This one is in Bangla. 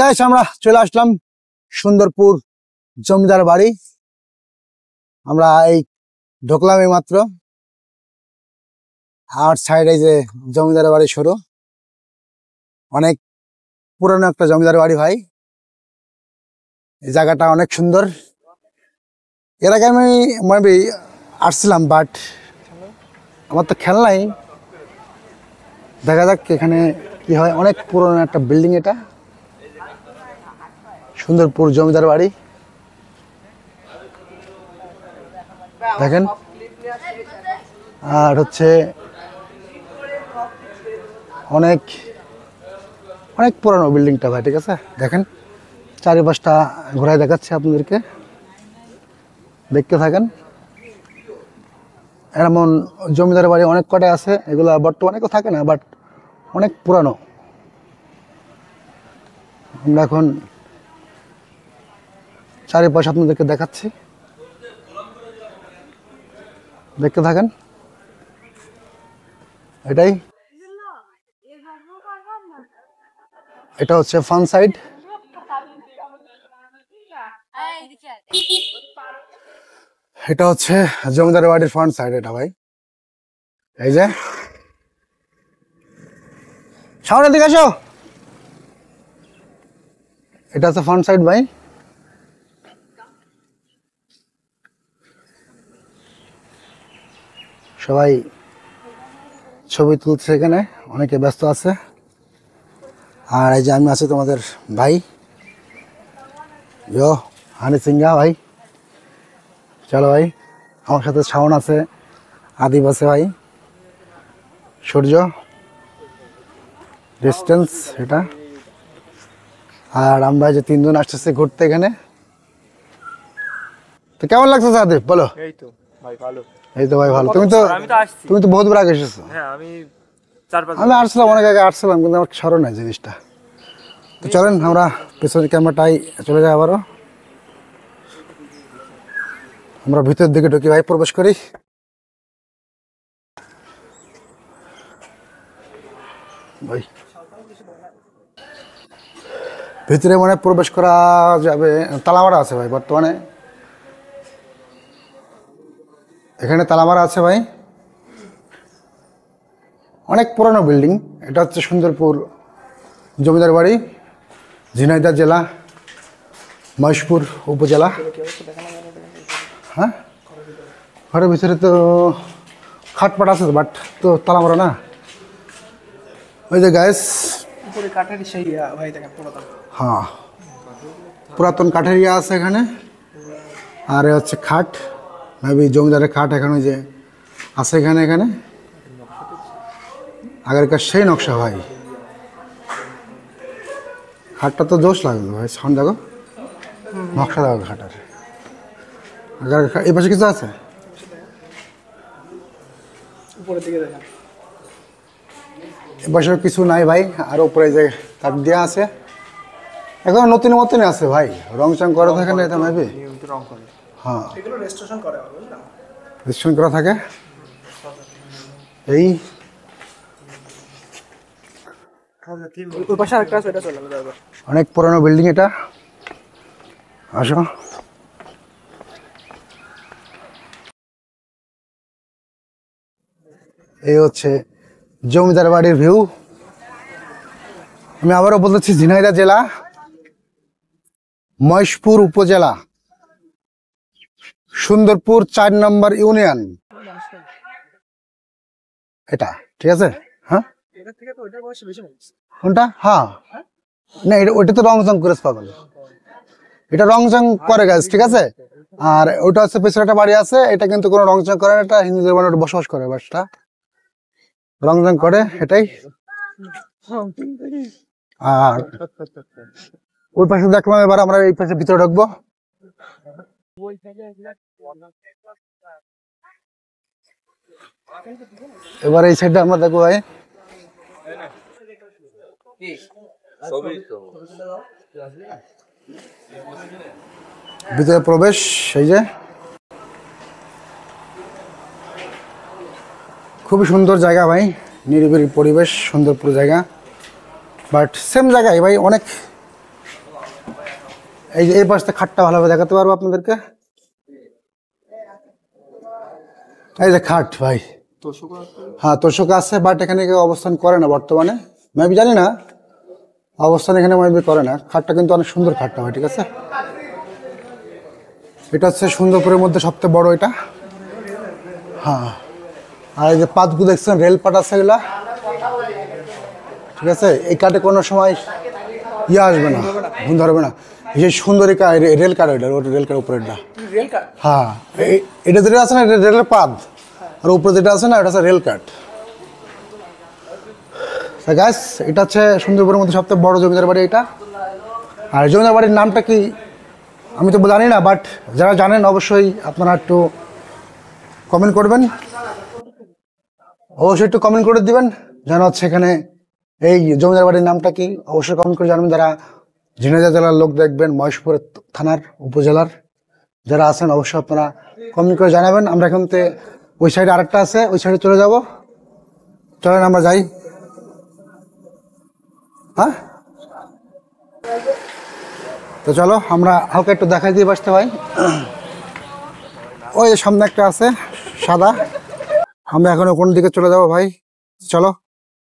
গাইস আমরা চলে আসলাম সুন্দরপুর জমিদার বাড়ি আমরা এই ঢুকলাম এই মাত্র আর সাইডে যে জমিদার বাড়ি শুরু অনেক পুরনো একটা জমিদার বাড়ি ভাই এই জায়গাটা অনেক সুন্দর এর আগে আমি মানে আসছিলাম বাট আমার তো খেল নাই দেখা যাক এখানে কি হয় অনেক পুরনো একটা বিল্ডিং এটা সুন্দরপুর জমিদার বাড়ি দেখেন আর হচ্ছে অনেক অনেক পুরানো বিল্ডিংটা ভাই ঠিক আছে দেখেন চারিপাশটা ঘোরায় দেখাচ্ছে আপনাদেরকে দেখতে থাকেন এমন জমিদার বাড়ি অনেক কটাই আছে এগুলো বর্তমানে কেউ থাকে না বাট অনেক পুরানো আমরা এখন চারিপাশ আপনাদেরকে দেখাচ্ছি দেখতে থাকেন এটাই এটা হচ্ছে ফান সাইড এটা হচ্ছে জমিদার বাড়ির ফান সাইড এটা ভাই এই যে সামনের দিকে আসো এটা হচ্ছে ফান সাইড ভাই সবাই ছবি তুলছে এখানে অনেকে ব্যস্ত আছে আর এই যে আমি আছি তোমাদের ভাই ইয় হানি সিংহা ভাই চলো ভাই আমার সাথে শাওন আছে আদিব আছে ভাই সূর্য ডিস্টেন্স এটা আর আমরা যে তিনজন আসতেছি ঘুরতে এখানে তো কেমন লাগছে সাদেব বলো এই তো ভাই ভালো এই তো ভাই ভালো তুমি তো তুমি তো বহুতবার আগে এসেছো হ্যাঁ, আমি আমি আসছিলাম অনেক আগে আসছিলাম কিন্তু আমার স্মরণ নাই জিনিসটা তো চলেন আমরা পেছনের ক্যামেরাটাই চলে যাই আবারও আমরা ভিতরের দিকে ঢুকি ভাই প্রবেশ করি ভাই ভিতরে মানে প্রবেশ করা যাবে তালামারা আছে ভাই বর্তমানে এখানে তালামারা আছে ভাই অনেক পুরনো বিল্ডিং এটা হচ্ছে সুন্দরপুর জমিদার বাড়ি ঝিনাইদা জেলা মহেশপুর উপজেলা হ্যাঁ ঘরের ভিতরে তো খাটপাট আছে বাট তো তালামারা না ওই যে গ্যাস হ্যাঁ পুরাতন কাঠেরিয়া আছে এখানে আর হচ্ছে খাট ভাবি জমিদারের খাট এখন ওই যে আছে এখানে এখানে আগেকার সেই নকশা ভাই খাটটা তো দোষ লাগলো ভাই শান দেখো নকশা দেখো খাটার আগের এই পাশে কিছু আছে এ পাশে কিছু নাই ভাই আর উপরে যে কাঠ দেওয়া আছে এখন নতুন মতনই আছে ভাই রং চং করা থাকে না এটা ভাবি রং করে হ্যাঁ এগুলো রেজিস্ট্রেশন করা হবে বুঝলাম রেজিস্ট্রেশন করা থাকে এই আচ্ছা, অনেক পুরনো বিল্ডিং এটা আসো এই হচ্ছে জমিদার বাড়ির ভিউ আমি আবারও বলতেছি ঝিনাইদা জেলা মহেশপুর উপজেলা সুন্দরপুর চার নম্বর ইউনিয়ন এটা ঠিক আছে হ্যাঁ, হ্যাঁ। না এটা তো রং করে এটা রং করে ঠিক আছে আর ওটা হচ্ছে একটা বাড়ি আছে এটা কিন্তু কোনো রং করে না এটা বসবাস করে রং করে এটাই আর পাশে দেখলাম এবার আমরা এই পাশে ভিতরে ঢুকবো এবার এই সাইডটা আমরা দেখো ভাই ভিতরে প্রবেশ সেই যে খুবই সুন্দর জায়গা ভাই নিরিবিলি পরিবেশ সুন্দর পুরো জায়গা বাট সেম জায়গায় ভাই অনেক এই যে এই পাশটা খাটটা ভালোভাবে দেখাতে পারবো আপনাদেরকে এই যে খাট ভাই হ্যাঁ তোষক আছে বাট এখানে কেউ অবস্থান করে না বর্তমানে মেবি জানি না অবস্থান এখানে মেবি করে না খাটটা কিন্তু অনেক সুন্দর খাটটা ভাই ঠিক আছে এটা হচ্ছে সুন্দরপুরের মধ্যে সবচেয়ে বড় এটা হ্যাঁ আর এই যে পাতগুলো দেখছেন রেল পাট আছে এগুলা ঠিক আছে এই কাটে কোনো সময় ইয়ে আসবে না ধরবে না যে সুন্দর রেল কার ওইটা ওটা রেল কার উপরেরটা হ্যাঁ এটা যেটা আছে না এটা রেলের পাদ আর উপরে যেটা আছে না এটা আছে রেল কাট গাছ এটা হচ্ছে সুন্দরবনের মধ্যে সবথেকে বড় জমিদার বাড়ি এটা আর জমিদার বাড়ির নামটা কি আমি তো জানি না বাট যারা জানেন অবশ্যই আপনারা একটু কমেন্ট করবেন অবশ্যই একটু কমেন্ট করে দিবেন যেন হচ্ছে এখানে এই জমিদার বাড়ির নামটা কি অবশ্যই কমেন্ট করে জানবেন যারা ঝিনাইদা জেলার লোক দেখবেন মহেশপুর থানার উপজেলার যারা আছেন অবশ্যই আপনারা কমেন্ট করে জানাবেন আমরা এখন ওই সাইডে আরেকটা আছে ওই সাইডে চলে যাব চলেন আমরা যাই হ্যাঁ তো চলো আমরা হালকা একটু দেখাই দিয়ে বাসতে ভাই ওই সামনে একটা আছে সাদা আমরা এখন কোন দিকে চলে যাবো ভাই চলো